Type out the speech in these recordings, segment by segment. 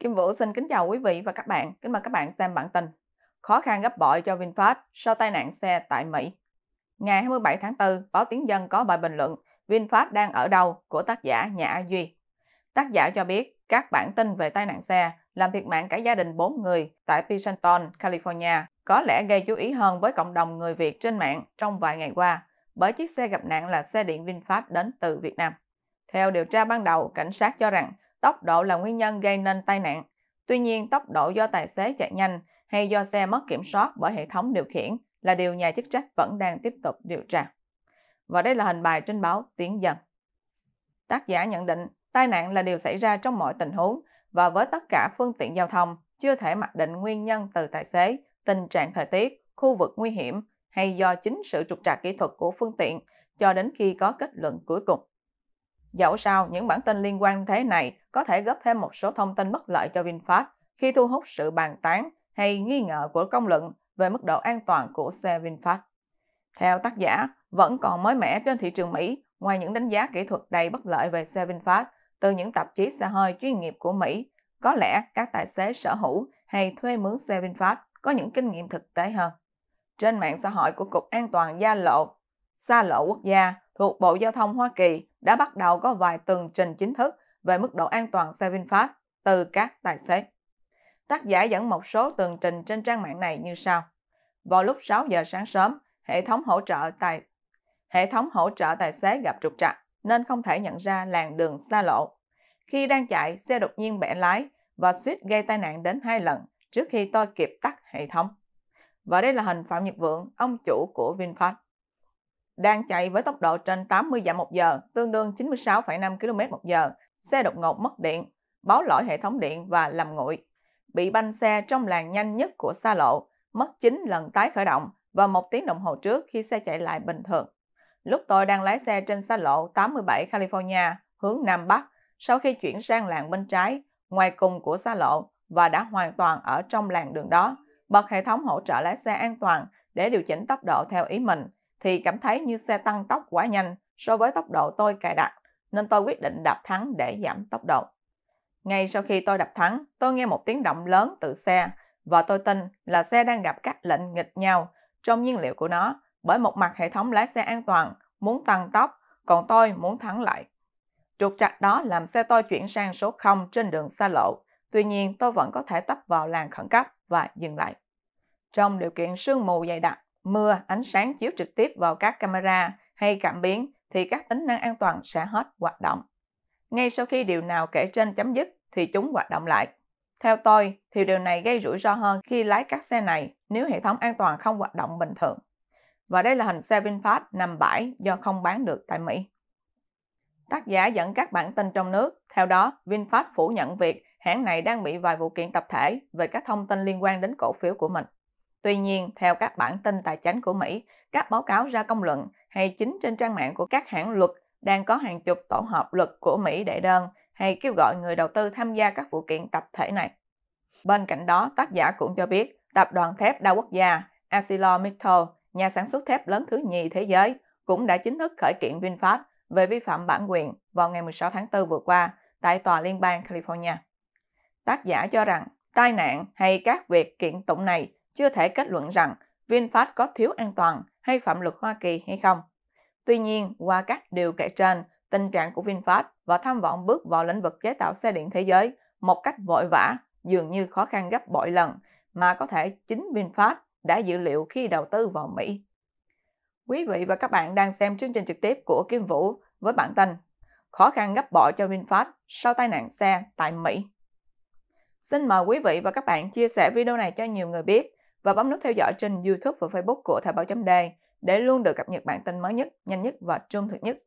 Kim Vũ xin kính chào quý vị và các bạn. Kính mời các bạn xem bản tin. Khó khăn gấp bội cho VinFast sau tai nạn xe tại Mỹ. Ngày 27 tháng 4, báo Tiếng Dân có bài bình luận VinFast đang ở đâu của tác giả Nhà A Duy. Tác giả cho biết các bản tin về tai nạn xe làm thiệt mạng cả gia đình 4 người tại Pleasanton, California có lẽ gây chú ý hơn với cộng đồng người Việt trên mạng trong vài ngày qua bởi chiếc xe gặp nạn là xe điện VinFast đến từ Việt Nam. Theo điều tra ban đầu, cảnh sát cho rằng tốc độ là nguyên nhân gây nên tai nạn. Tuy nhiên, tốc độ do tài xế chạy nhanh hay do xe mất kiểm soát bởi hệ thống điều khiển là điều nhà chức trách vẫn đang tiếp tục điều tra. Và đây là hình bài trên báo Tiếng Dân. Tác giả nhận định tai nạn là điều xảy ra trong mọi tình huống và với tất cả phương tiện giao thông chưa thể mặc định nguyên nhân từ tài xế, tình trạng thời tiết, khu vực nguy hiểm hay do chính sự trục trặc kỹ thuật của phương tiện cho đến khi có kết luận cuối cùng. Dẫu sao, những bản tin liên quan thế này có thể góp thêm một số thông tin bất lợi cho VinFast khi thu hút sự bàn tán hay nghi ngờ của công luận về mức độ an toàn của xe VinFast. Theo tác giả, vẫn còn mới mẻ trên thị trường Mỹ, ngoài những đánh giá kỹ thuật đầy bất lợi về xe VinFast từ những tạp chí xe hơi chuyên nghiệp của Mỹ, có lẽ các tài xế sở hữu hay thuê mướn xe VinFast có những kinh nghiệm thực tế hơn. Trên mạng xã hội của Cục An toàn Gia lộ, xa lộ quốc gia thuộc Bộ Giao thông Hoa Kỳ đã bắt đầu có vài tường trình chính thức về mức độ an toàn xe VinFast từ các tài xế. Tác giả dẫn một số tường trình trên trang mạng này như sau. Vào lúc 6 giờ sáng sớm, hệ thống hỗ trợ tài hệ thống hỗ trợ tài xế gặp trục trặc nên không thể nhận ra làn đường xa lộ. Khi đang chạy, xe đột nhiên bẻ lái và suýt gây tai nạn đến hai lần trước khi tôi kịp tắt hệ thống. Và đây là hình Phạm Nhật Vượng, ông chủ của VinFast đang chạy với tốc độ trên 80 dặm một giờ, tương đương 96,5 km một giờ. Xe đột ngột mất điện, báo lỗi hệ thống điện và làm nguội. Bị banh xe trong làn nhanh nhất của xa lộ, mất 9 lần tái khởi động và một tiếng đồng hồ trước khi xe chạy lại bình thường. Lúc tôi đang lái xe trên xa lộ 87 California hướng Nam Bắc, sau khi chuyển sang làn bên trái, ngoài cùng của xa lộ và đã hoàn toàn ở trong làn đường đó, bật hệ thống hỗ trợ lái xe an toàn để điều chỉnh tốc độ theo ý mình – thì cảm thấy như xe tăng tốc quá nhanh so với tốc độ tôi cài đặt, nên tôi quyết định đạp thắng để giảm tốc độ. Ngay sau khi tôi đạp thắng, tôi nghe một tiếng động lớn từ xe và tôi tin là xe đang gặp các lệnh nghịch nhau trong nhiên liệu của nó bởi một mặt hệ thống lái xe an toàn muốn tăng tốc, còn tôi muốn thắng lại. Trục trặc đó làm xe tôi chuyển sang số 0 trên đường xa lộ, tuy nhiên tôi vẫn có thể tấp vào làn khẩn cấp và dừng lại. Trong điều kiện sương mù dày đặc, mưa, ánh sáng chiếu trực tiếp vào các camera hay cảm biến thì các tính năng an toàn sẽ hết hoạt động. Ngay sau khi điều nào kể trên chấm dứt thì chúng hoạt động lại. Theo tôi thì điều này gây rủi ro hơn khi lái các xe này nếu hệ thống an toàn không hoạt động bình thường. Và đây là hình xe VinFast nằm bãi do không bán được tại Mỹ. Tác giả dẫn các bản tin trong nước, theo đó VinFast phủ nhận việc hãng này đang bị vài vụ kiện tập thể về các thông tin liên quan đến cổ phiếu của mình. Tuy nhiên, theo các bản tin tài chính của Mỹ, các báo cáo ra công luận hay chính trên trang mạng của các hãng luật đang có hàng chục tổ hợp luật của Mỹ đệ đơn hay kêu gọi người đầu tư tham gia các vụ kiện tập thể này. Bên cạnh đó, tác giả cũng cho biết tập đoàn thép đa quốc gia ArcelorMittal, nhà sản xuất thép lớn thứ nhì thế giới, cũng đã chính thức khởi kiện VinFast về vi phạm bản quyền vào ngày 16 tháng 4 vừa qua tại tòa liên bang California. Tác giả cho rằng tai nạn hay các việc kiện tụng này chưa thể kết luận rằng VinFast có thiếu an toàn hay phạm luật Hoa Kỳ hay không. Tuy nhiên, qua các điều kể trên, tình trạng của VinFast và tham vọng bước vào lĩnh vực chế tạo xe điện thế giới một cách vội vã dường như khó khăn gấp bội lần mà có thể chính VinFast đã dự liệu khi đầu tư vào Mỹ. Quý vị và các bạn đang xem chương trình trực tiếp của Kim Vũ với bản tin Khó khăn gấp bội cho VinFast sau tai nạn xe tại Mỹ. Xin mời quý vị và các bạn chia sẻ video này cho nhiều người biết và bấm nút theo dõi trên YouTube và Facebook của Thời báo chấm đề để luôn được cập nhật bản tin mới nhất, nhanh nhất và trung thực nhất.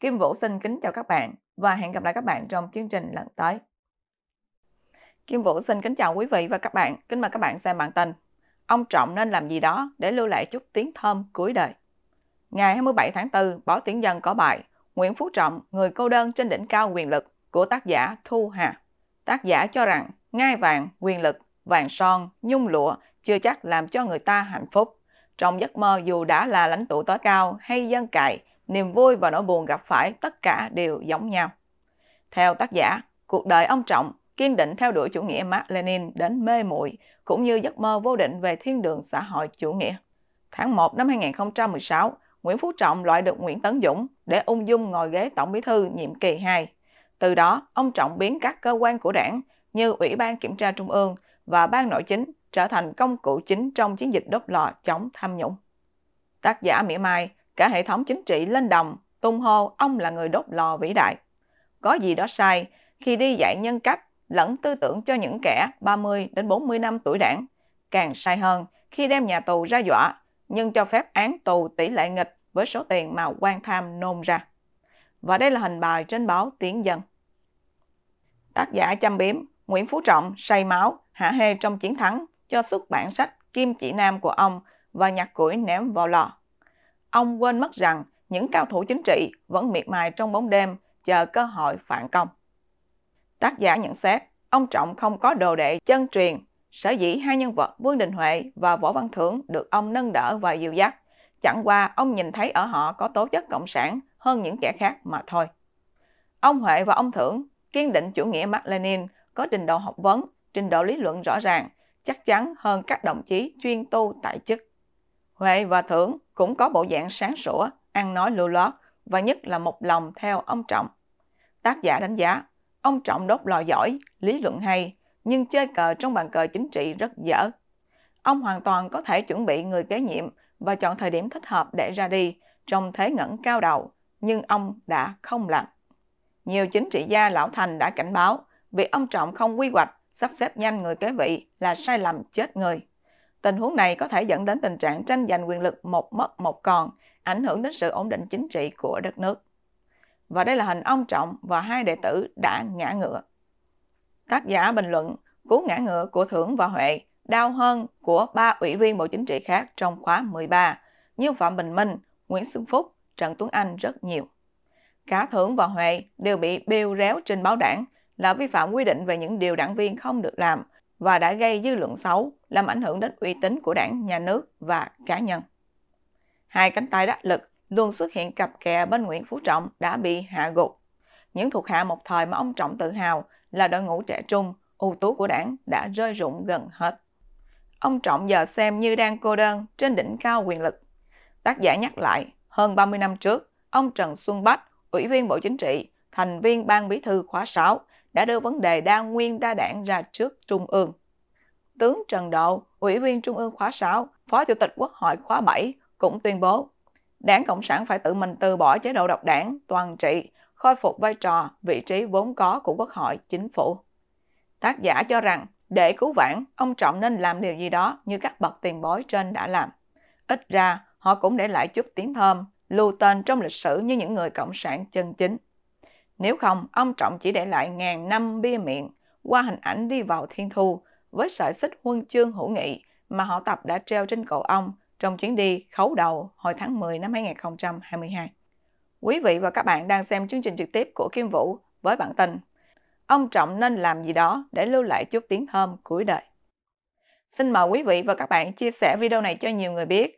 Kim Vũ xin kính chào các bạn và hẹn gặp lại các bạn trong chương trình lần tới. Kim Vũ xin kính chào quý vị và các bạn. Kính mời các bạn xem bản tin. Ông Trọng nên làm gì đó để lưu lại chút tiếng thơm cuối đời. Ngày 27 tháng 4, báo tiếng dân có bài Nguyễn Phú Trọng, người cô đơn trên đỉnh cao quyền lực của tác giả Thu Hà. Tác giả cho rằng ngai vàng, quyền lực vàng son, nhung lụa chưa chắc làm cho người ta hạnh phúc. Trong giấc mơ dù đã là lãnh tụ tối cao hay dân cài niềm vui và nỗi buồn gặp phải tất cả đều giống nhau. Theo tác giả, cuộc đời ông Trọng kiên định theo đuổi chủ nghĩa Mark Lenin đến mê muội cũng như giấc mơ vô định về thiên đường xã hội chủ nghĩa. Tháng 1 năm 2016, Nguyễn Phú Trọng loại được Nguyễn Tấn Dũng để ung dung ngồi ghế Tổng Bí thư nhiệm kỳ 2. Từ đó, ông Trọng biến các cơ quan của đảng như Ủy ban Kiểm tra Trung ương và ban nội chính trở thành công cụ chính trong chiến dịch đốt lò chống tham nhũng. Tác giả mỉa mai, cả hệ thống chính trị lên đồng, tung hô ông là người đốt lò vĩ đại. Có gì đó sai khi đi dạy nhân cách lẫn tư tưởng cho những kẻ 30 đến 40 năm tuổi đảng. Càng sai hơn khi đem nhà tù ra dọa, nhưng cho phép án tù tỷ lệ nghịch với số tiền mà quan tham nôn ra. Và đây là hình bài trên báo Tiếng Dân. Tác giả chăm biếm, Nguyễn Phú Trọng say máu, hạ hê trong chiến thắng cho xuất bản sách Kim Chỉ Nam của ông và nhặt củi ném vào lò. Ông quên mất rằng những cao thủ chính trị vẫn miệt mài trong bóng đêm chờ cơ hội phản công. Tác giả nhận xét, ông Trọng không có đồ đệ chân truyền, sở dĩ hai nhân vật Vương Đình Huệ và Võ Văn Thưởng được ông nâng đỡ và dìu dắt. Chẳng qua ông nhìn thấy ở họ có tố chất cộng sản hơn những kẻ khác mà thôi. Ông Huệ và ông Thưởng kiên định chủ nghĩa Mác Lenin có trình độ học vấn, trình độ lý luận rõ ràng, chắc chắn hơn các đồng chí chuyên tu tại chức. Huệ và Thưởng cũng có bộ dạng sáng sủa, ăn nói lưu lót và nhất là một lòng theo ông Trọng. Tác giả đánh giá, ông Trọng đốt lò giỏi, lý luận hay, nhưng chơi cờ trong bàn cờ chính trị rất dở. Ông hoàn toàn có thể chuẩn bị người kế nhiệm và chọn thời điểm thích hợp để ra đi, trong thế ngẩng cao đầu, nhưng ông đã không làm. Nhiều chính trị gia lão thành đã cảnh báo, vì ông Trọng không quy hoạch, sắp xếp nhanh người kế vị là sai lầm chết người. Tình huống này có thể dẫn đến tình trạng tranh giành quyền lực một mất một còn, ảnh hưởng đến sự ổn định chính trị của đất nước. Và đây là hình ông Trọng và hai đệ tử đã ngã ngựa. Tác giả bình luận, cú ngã ngựa của Thưởng và Huệ đau hơn của ba ủy viên Bộ Chính trị khác trong khóa 13 như Phạm Bình Minh, Nguyễn Xuân Phúc, Trần Tuấn Anh rất nhiều. Cả Thưởng và Huệ đều bị bêu réo trên báo đảng là vi phạm quy định về những điều đảng viên không được làm và đã gây dư luận xấu, làm ảnh hưởng đến uy tín của đảng, nhà nước và cá nhân. Hai cánh tay đắc lực luôn xuất hiện cặp kè bên Nguyễn Phú Trọng đã bị hạ gục. Những thuộc hạ một thời mà ông Trọng tự hào là đội ngũ trẻ trung, ưu tú của đảng đã rơi rụng gần hết. Ông Trọng giờ xem như đang cô đơn trên đỉnh cao quyền lực. Tác giả nhắc lại, hơn 30 năm trước, ông Trần Xuân Bách, Ủy viên Bộ Chính trị, thành viên Ban Bí thư khóa 6, đã đưa vấn đề đa nguyên đa đảng ra trước Trung ương. Tướng Trần Độ, Ủy viên Trung ương khóa 6, Phó Chủ tịch Quốc hội khóa 7 cũng tuyên bố Đảng Cộng sản phải tự mình từ bỏ chế độ độc đảng, toàn trị, khôi phục vai trò, vị trí vốn có của Quốc hội, chính phủ. Tác giả cho rằng, để cứu vãn, ông Trọng nên làm điều gì đó như các bậc tiền bối trên đã làm. Ít ra, họ cũng để lại chút tiếng thơm, lưu tên trong lịch sử như những người Cộng sản chân chính. Nếu không, ông Trọng chỉ để lại ngàn năm bia miệng qua hình ảnh đi vào thiên thu với sợi xích huân chương hữu nghị mà họ tập đã treo trên cổ ông trong chuyến đi khấu đầu hồi tháng 10 năm 2022. Quý vị và các bạn đang xem chương trình trực tiếp của Kim Vũ với bản tin Ông Trọng nên làm gì đó để lưu lại chút tiếng thơm cuối đời. Xin mời quý vị và các bạn chia sẻ video này cho nhiều người biết